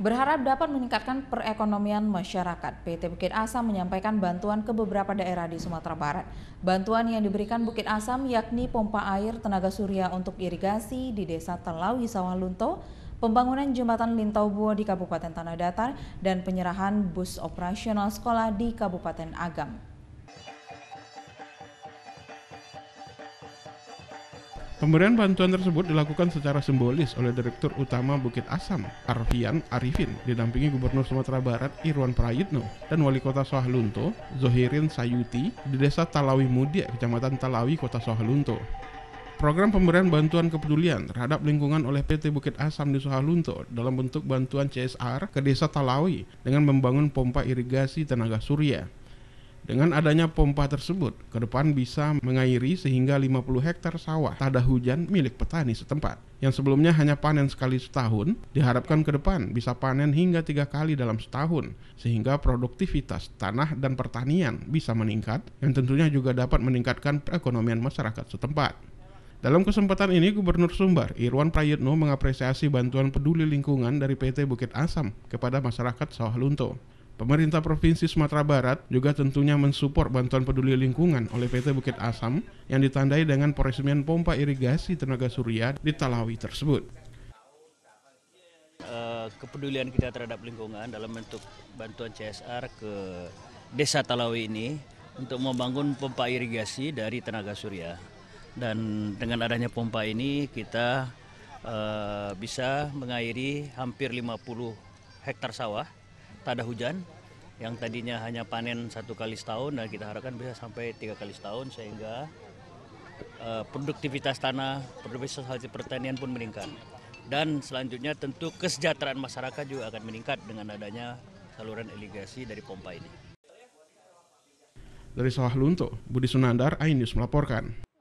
Berharap dapat meningkatkan perekonomian masyarakat, PT Bukit Asam menyampaikan bantuan ke beberapa daerah di Sumatera Barat. Bantuan yang diberikan Bukit Asam yakni pompa air tenaga surya untuk irigasi di Desa Telawi Sawalunto, pembangunan jembatan Lintau Buo di Kabupaten Tanah Datar, dan penyerahan bus operasional sekolah di Kabupaten Agam. Pemberian bantuan tersebut dilakukan secara simbolis oleh Direktur Utama Bukit Asam, Arfian Arifin, didampingi Gubernur Sumatera Barat Irwan Prayitno dan Wali Kota Sohalunto, Zohirin Sayuti, di Desa Talawi Mudia, Kecamatan Talawi, Kota Sohalunto. Program pemberian bantuan kepedulian terhadap lingkungan oleh PT Bukit Asam di Sohalunto dalam bentuk bantuan CSR ke Desa Talawi dengan membangun pompa irigasi tenaga surya. Dengan adanya pompa tersebut, ke depan bisa mengairi sehingga 50 hektar sawah tada hujan milik petani setempat. Yang sebelumnya hanya panen sekali setahun, diharapkan ke depan bisa panen hingga tiga kali dalam setahun, sehingga produktivitas tanah dan pertanian bisa meningkat, yang tentunya juga dapat meningkatkan perekonomian masyarakat setempat. Dalam kesempatan ini, Gubernur Sumbar Irwan Prayitno mengapresiasi bantuan peduli lingkungan dari PT Bukit Asam kepada masyarakat Sawah Lunto. Pemerintah Provinsi Sumatera Barat juga tentunya mensupport bantuan peduli lingkungan oleh PT Bukit Asam yang ditandai dengan peresmian pompa irigasi tenaga surya di Talawi tersebut. Eh, kepedulian kita terhadap lingkungan dalam bentuk bantuan CSR ke Desa Talawi ini untuk membangun pompa irigasi dari tenaga surya. Dan dengan adanya pompa ini kita eh, bisa mengairi hampir 50 hektar sawah tak ada hujan yang tadinya hanya panen satu kali setahun dan nah kita harapkan bisa sampai tiga kali setahun sehingga uh, produktivitas tanah, produktivitas hasil pertanian pun meningkat. Dan selanjutnya tentu kesejahteraan masyarakat juga akan meningkat dengan adanya saluran irigasi dari pompa ini. Dari Sawah Lunto, Budi Sunandar, INews melaporkan.